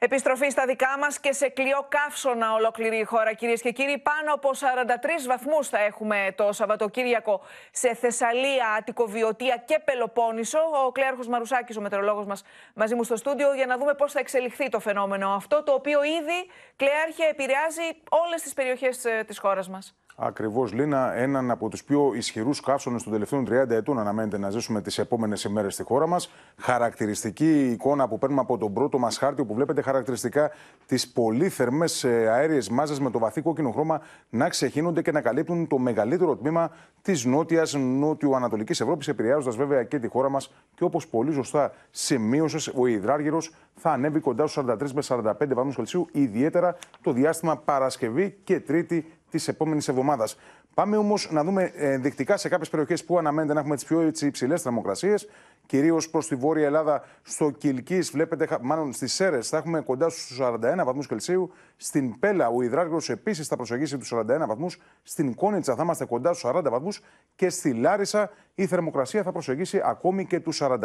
Επιστροφή στα δικά μας και σε κλειό καύσωνα ολόκληρη η χώρα κυρίες και κύριοι. Πάνω από 43 βαθμούς θα έχουμε το Σαββατοκύριακο σε Θεσσαλία, Αττικοβιωτία και Πελοπόννησο. Ο Κλέαρχος Μαρουσάκης, ο μετρολόγος μας μαζί μου στο στούντιο για να δούμε πώς θα εξελιχθεί το φαινόμενο αυτό, το οποίο ήδη, Κλέαρχε, επηρεάζει όλες τις περιοχές ε, της χώρας μας. Ακριβώς, Λίνα, έναν από τους πιο ισχυρούς καύσονε των τελευταίων 30 ετών αναμένεται να ζήσουμε τις επόμενες ημέρες στη χώρα μας. Χαρακτηριστική εικόνα που παίρνουμε από τον πρώτο μας χάρτη, όπου βλέπετε χαρακτηριστικά τις πολύ θερμές ε, αέριες μάζες με το βαθύ κόκκινο χρώμα να ξεχύνονται και να καλύπτουν το μεγαλύτερο τμήμα της νότιας νότιο-ανατολική Ευρώπης, επηρεάζοντας βέβαια και τη χώρα μας. Και όπως πολύ ζωστά σημείωσες, ο υδράργυρος θα ανέβει κοντά στους 43 με 45 βαθμούς Κελσίου, ιδιαίτερα το διάστημα Παρασκευή και Τρίτη της επόμενης εβδομάδας. Πάμε όμως να δούμε ενδεικτικά σε κάποιες περιοχές που αναμένεται να έχουμε τις πιο υψηλές θερμοκρασίες. Κυρίως προς τη Βόρεια Ελλάδα, στο Κυλκής, βλέπετε, μάλλον στις Σέρες, θα έχουμε κοντά στους 41 βαθμούς Κελσίου. Στην Πέλα, ο υδράργυρος επίσης θα προσεγγίσει τους 41 βαθμούς. Στην Κόνιτσα θα είμαστε κοντά στους 40 βαθμούς. Και στη Λάρισα η θερμοκρασία θα προσεγγίσει ακόμη και τους 44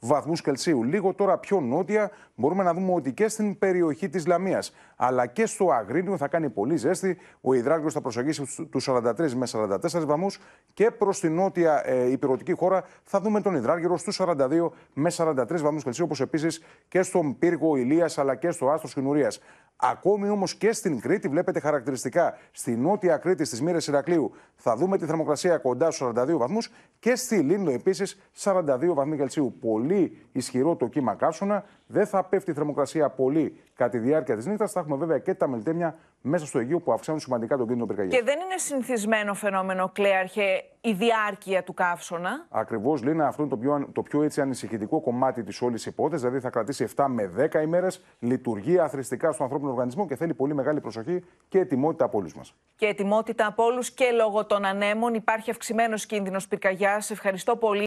βαθμούς Κελσίου. Λίγο τώρα πιο νότια μπορούμε να δούμε ότι και στην περιοχή της Λαμίας αλλά και στο Αγρίνιο θα κάνει πολύ ζέστη. Ο ο Ιδράκλειο θα προσεγγίσει τους 43 με 44 βαθμούς και προς την νότια ε, υπηρετική χώρα θα δούμε τον Ιδράργο στου 42 με 43 βαθμούς Κελσίου, όπως επίσης και στον πύργο Ηλίας αλλά και στο άστρο Χινουρία. Ακόμη όμως και στην Κρήτη, βλέπετε χαρακτηριστικά στην νότια Κρήτη στις μοίρες Ηρακλείου, θα δούμε τη θερμοκρασία κοντά στους 42 βαθμούς και στη Λίνδο επίση 42 βαθμού Κελσίου. Πολύ ισχυρό το κύμα καύσωνα, δεν θα πέφτει η θερμοκρασία πολύ κατά τη διάρκεια της νύχτας. Θα έχουμε βέβαια και τα μελτέμια μέσα στο Αιγείο που αυξάνουν σημαντικά τον κίνδυνο πυρκαγιάς. Και δεν είναι συνηθισμένο φαινόμενο, Κλέαρχε, η διάρκεια του καύσωνα. Ακριβώς, Λίνα, αυτό είναι το πιο, το πιο έτσι ανησυχητικό κομμάτι της όλης υπόθεσης. Δηλαδή θα κρατήσει 7 με 10 ημέρες, λειτουργεί αθρηστικά στον ανθρώπινο οργανισμό και θέλει πολύ μεγάλη προσοχή και ετοιμότητα από όλους μας. Και ετοιμότητα από όλους και λόγω των ανέμων υπάρχει αυξημένος κίνδυνος πυρκαγιάς. Ευχαριστώ πολύ.